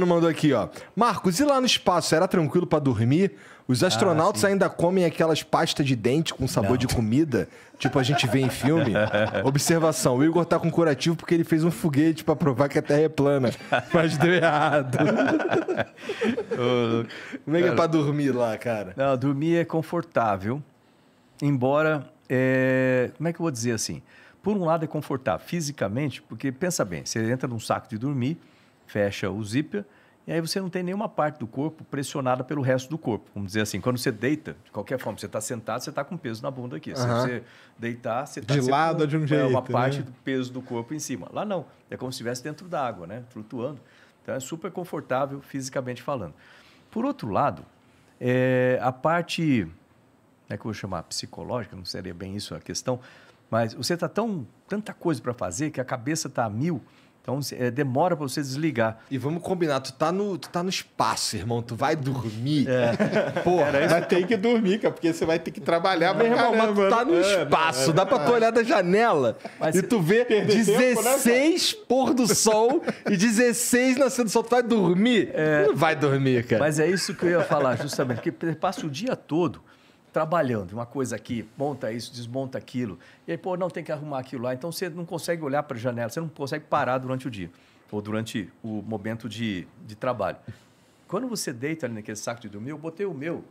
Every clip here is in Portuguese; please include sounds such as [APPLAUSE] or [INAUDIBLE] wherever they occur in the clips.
Fabiano mandou aqui, ó. Marcos, e lá no espaço era tranquilo para dormir? Os ah, astronautas ah, ainda comem aquelas pastas de dente com sabor Não. de comida, tipo a gente vê em filme? [LAUGHS] Observação: o Igor tá com curativo porque ele fez um foguete para provar que a Terra é plana, mas deu errado. [LAUGHS] Como é que é pra dormir lá, cara? Não, dormir é confortável, embora. É... Como é que eu vou dizer assim? Por um lado, é confortável fisicamente, porque pensa bem, você entra num saco de dormir fecha o zíper, e aí você não tem nenhuma parte do corpo pressionada pelo resto do corpo. Vamos dizer assim, quando você deita, de qualquer forma, você está sentado, você está com peso na bunda aqui. Se você deitar, você está... De lado, de um jeito, é Uma né? parte né? do peso do corpo em cima. Lá não, é como se estivesse dentro d'água, né? Flutuando. Então é super confortável fisicamente falando. Por outro lado, é, a parte, é que eu vou chamar, psicológica, não seria bem isso a questão, mas você está tão tanta coisa para fazer que a cabeça está a mil então é, demora para você desligar. E vamos combinar, tu tá no, tu tá no espaço, irmão, tu vai dormir. É. [LAUGHS] Porra, ter tem que dormir, cara, porque você vai ter que trabalhar, meu irmão, mas tu tá no é, espaço, é, dá para tu olhar da janela mas e tu vê 16 tempo, né, pôr do sol e 16 nascendo do sol, tu vai dormir? É. Não vai dormir, cara. Mas é isso que eu ia falar, justamente, porque passa o dia todo trabalhando, uma coisa aqui, monta isso, desmonta aquilo, e aí, pô, não, tem que arrumar aquilo lá. Então, você não consegue olhar para a janela, você não consegue parar durante o dia, ou durante o momento de, de trabalho. Quando você deita ali naquele saco de dormir, eu botei o meu,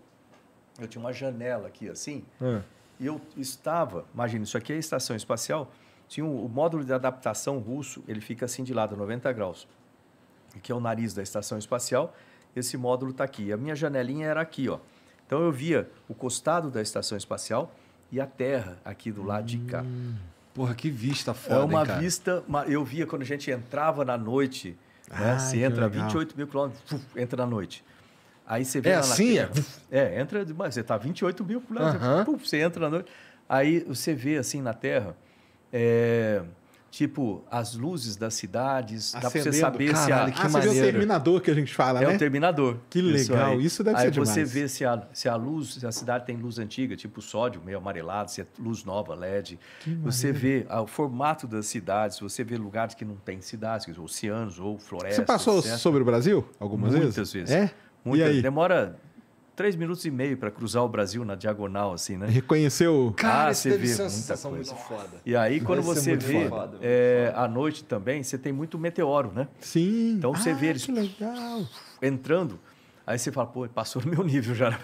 eu tinha uma janela aqui assim, é. e eu estava, imagina, isso aqui é a estação espacial, tinha um, o módulo de adaptação russo, ele fica assim de lado, 90 graus, que é o nariz da estação espacial, esse módulo está aqui. A minha janelinha era aqui, ó. Então eu via o costado da estação espacial e a Terra aqui do lado de cá. Hum, porra, que vista é foda, É uma hein, cara? vista... Eu via quando a gente entrava na noite, ah, né? Você entra legal. 28 mil quilômetros, entra na noite. Aí você vê é assim, é? é, entra, demais. você tá 28 mil quilômetros, uh -huh. você, você entra na noite. Aí você vê assim na Terra, é, tipo as luzes das cidades, Acendendo. dá pra você saber Caralho, se a... Que ah, maneiro. você vê o terminador que a gente fala, é né? É o terminador. Que legal, isso, isso deve aí ser demais. Aí você vê se a, se a luz, se a cidade tem luz antiga, tipo sódio meio amarelado, se é luz nova, LED. Que você maneiro. vê ah, o formato das cidades, você vê lugares que não tem cidades, dizer, oceanos ou florestas. Você passou etc. sobre o Brasil algumas Muitas vezes? Muitas vezes. É? Muitas, e aí? Demora três minutos e meio para cruzar o Brasil na diagonal, assim, né? Reconheceu. Cara, ah, você vê muita coisa. Muito foda. E aí, quando Deve você vê foda, é, à noite também, você tem muito meteoro, né? Sim. Então você ah, vê eles entrando. Aí você fala, pô, passou no [LAUGHS] meu nível já. Né?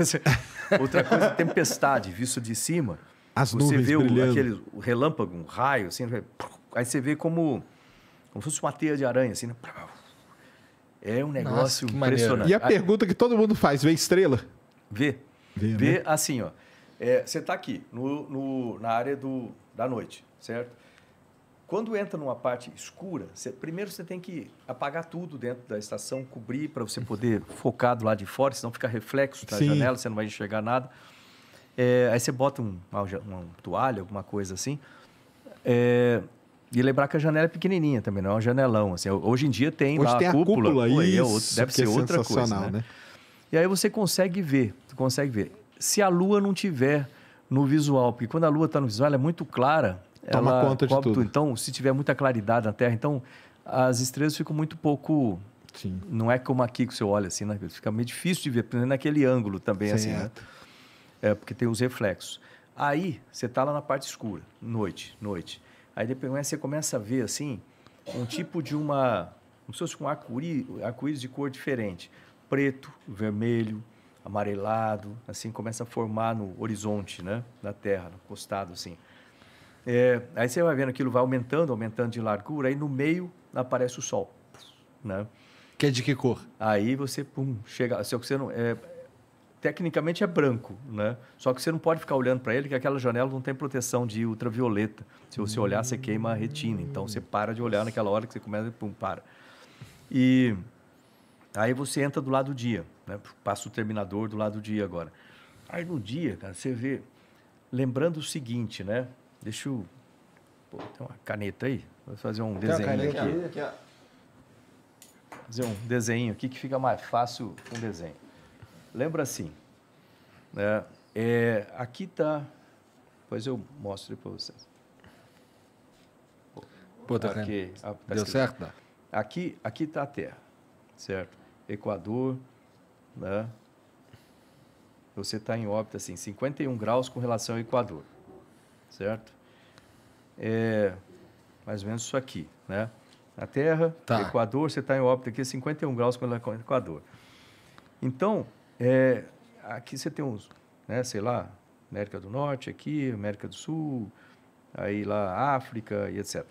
[LAUGHS] Outra coisa, tempestade, visto de cima. As você vê o, aquele o relâmpago, um raio, assim. Né? Aí você vê como, como se fosse uma teia de aranha, assim. Né? É um negócio Nossa, impressionante. Maneiro. E a pergunta que todo mundo faz, vê estrela? Vê. Vê, Vê né? né? assim, ó. É, você é, está aqui no, no, na área do, da noite, certo? Quando entra numa parte escura, cê, primeiro você tem que apagar tudo dentro da estação, cobrir para você poder focar do lado de fora, senão fica reflexo da Sim. janela, você não vai enxergar nada. É, aí você bota um, uma, uma, toalha, alguma coisa assim. É, e lembrar que a janela é pequenininha também, não é um janelão. Assim. Hoje em dia tem Hoje lá tem a cúpula. cúpula. É isso, Pô, é, deve ser é outra coisa. Né? Né? E aí você consegue ver, você consegue ver. Se a lua não tiver no visual, porque quando a lua está no visual, ela é muito clara. Toma ela conta de tudo. Então, se tiver muita claridade na Terra, então as estrelas ficam muito pouco Sim. Não é como aqui que você olha assim, né? fica meio difícil de ver, porque naquele ângulo também, certo. assim, né? É, porque tem os reflexos. Aí, você está lá na parte escura, noite, noite. Aí depois você começa a ver, assim, um tipo de uma. Não sei se um arco-íris arco de cor diferente preto, vermelho, amarelado, assim começa a formar no horizonte, né, da Terra, no costado, assim. É, aí você vai vendo aquilo vai aumentando, aumentando de largura, aí no meio aparece o Sol, né? Que é de que cor? Aí você pum, chega, só que você não é, tecnicamente é branco, né? Só que você não pode ficar olhando para ele, que aquela janela não tem proteção de ultravioleta. Se você olhar, você queima a retina. Então você para de olhar naquela hora que você começa e pum, para. E Aí você entra do lado do dia, né? passa o terminador do lado do dia agora. Aí no dia, cara, você vê, lembrando o seguinte, né? Deixa eu. Pô, tem uma caneta aí? Vou fazer um tem desenho aqui. aqui. aqui ó. Fazer um desenho aqui que fica mais fácil um desenho. Lembra assim, né? É, aqui tá. Depois eu mostro para vocês. Pô, tá aqui, ah, tá Deu certo? Tá? Aqui, aqui tá a Terra, certo? Equador, né? Você está em órbita assim, 51 graus com relação ao Equador, certo? É mais ou menos isso aqui, né? Na Terra, tá. Equador, você está em órbita aqui, 51 graus com relação ao Equador. Então, é, aqui você tem uns, né, sei lá, América do Norte aqui, América do Sul, aí lá África e etc.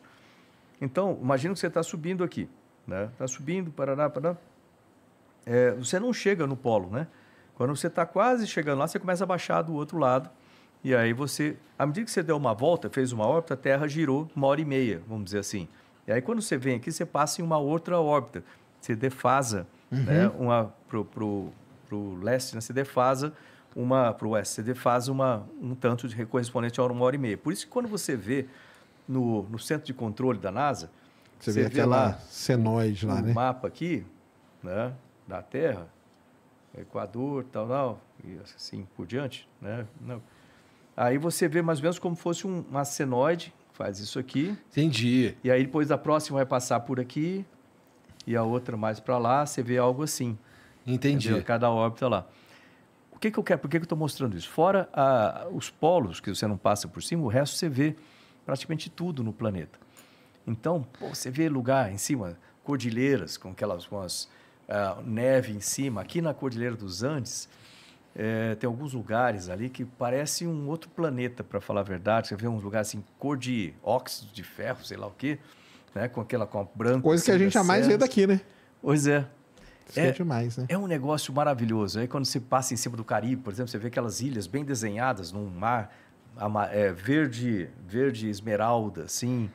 Então, imagina que você está subindo aqui, né? Está subindo, parará, parará é, você não chega no polo, né? Quando você está quase chegando lá, você começa a baixar do outro lado. E aí você, à medida que você deu uma volta, fez uma órbita, a Terra girou uma hora e meia, vamos dizer assim. E aí quando você vem aqui, você passa em uma outra órbita. Você defasa, uhum. né? Uma para pro, pro leste, né? Você defasa uma para o oeste, você defasa uma um tanto de correspondente a uma hora e meia. Por isso que quando você vê no, no centro de controle da NASA, você, você vê, vê lá senoide lá, né? mapa aqui, né? da Terra, Equador, é, tal, tal, e assim por diante, né? Não. Aí você vê mais ou menos como fosse um, um acenoide, faz isso aqui. Entendi. E aí depois da próxima vai passar por aqui e a outra mais para lá, você vê algo assim. Entendi. Entendeu? Cada órbita lá. O que, que eu quero? Por que, que eu estou mostrando isso? Fora a, os polos, que você não passa por cima, o resto você vê praticamente tudo no planeta. Então, pô, você vê lugar em cima, cordilheiras com aquelas com as, neve em cima. Aqui na Cordilheira dos Andes, é, tem alguns lugares ali que parece um outro planeta, para falar a verdade. Você vê uns lugares assim, cor de óxido de ferro, sei lá o quê, né? Com aquela com a branca. Coisa que a assim gente jamais vê daqui, né? Pois é. é, é demais, né? É um negócio maravilhoso. Aí quando você passa em cima do Caribe, por exemplo, você vê aquelas ilhas bem desenhadas num mar é, verde, verde esmeralda, assim.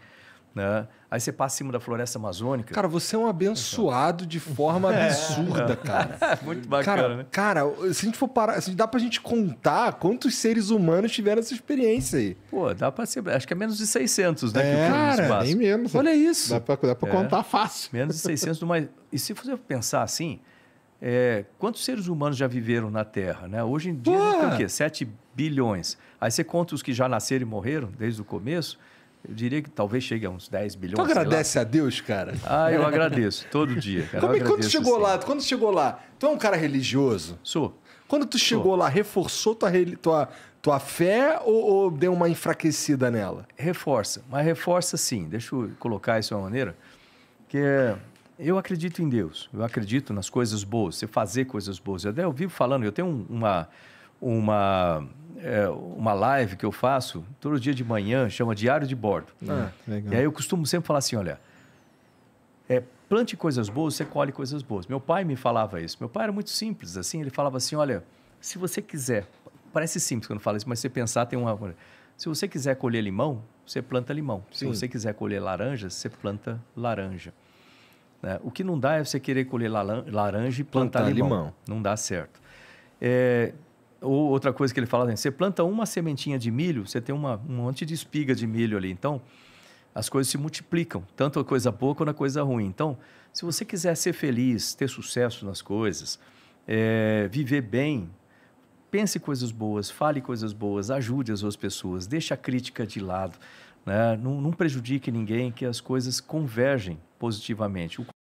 Né? Aí você passa em cima da floresta amazônica. Cara, você é um abençoado de forma é. absurda, é, [LAUGHS] cara. Muito bacana, cara, né? Cara, se a gente for parar, se dá pra gente contar quantos seres humanos tiveram essa experiência aí. Pô, dá pra ser. Acho que é menos de 600, né? É, cara, nem menos. Olha isso. Dá pra, dá pra é, contar fácil. Menos de 600, mas. E se você pensar assim, é, quantos seres humanos já viveram na Terra, né? Hoje em dia, o quê? 7 bilhões. Aí você conta os que já nasceram e morreram desde o começo eu diria que talvez chegue a uns 10 bilhões. Tu agradece a Deus, cara? Ah, eu agradeço, todo dia. Cara. Como, é quando tu chegou assim. lá, quando chegou lá, tu é um cara religioso? Sou. Quando tu chegou Sou. lá, reforçou tua, tua, tua fé ou, ou, deu uma enfraquecida nela? Reforça, mas reforça sim. Deixa eu colocar isso de uma maneira. Que eu acredito em Deus, eu acredito nas coisas boas, você fazer coisas boas. Eu, até, eu vivo falando, eu tenho uma, uma é, uma live que eu faço todo dia de manhã, chama Diário de Bordo. Ah, e aí eu costumo sempre falar assim: olha, é, plante coisas boas, você colhe coisas boas. Meu pai me falava isso. Meu pai era muito simples, assim, ele falava assim: olha, se você quiser, parece simples quando fala isso, mas você pensar tem uma. Se você quiser colher limão, você planta limão. Sim. Se você quiser colher laranja, você planta laranja. Né? O que não dá é você querer colher laranja e plantar, plantar limão. limão. Não dá certo. É, ou outra coisa que ele fala, né? você planta uma sementinha de milho, você tem uma, um monte de espiga de milho ali. Então, as coisas se multiplicam, tanto a coisa boa quanto a coisa ruim. Então, se você quiser ser feliz, ter sucesso nas coisas, é, viver bem, pense coisas boas, fale coisas boas, ajude as outras pessoas, deixe a crítica de lado. Né? Não, não prejudique ninguém, que as coisas convergem positivamente. O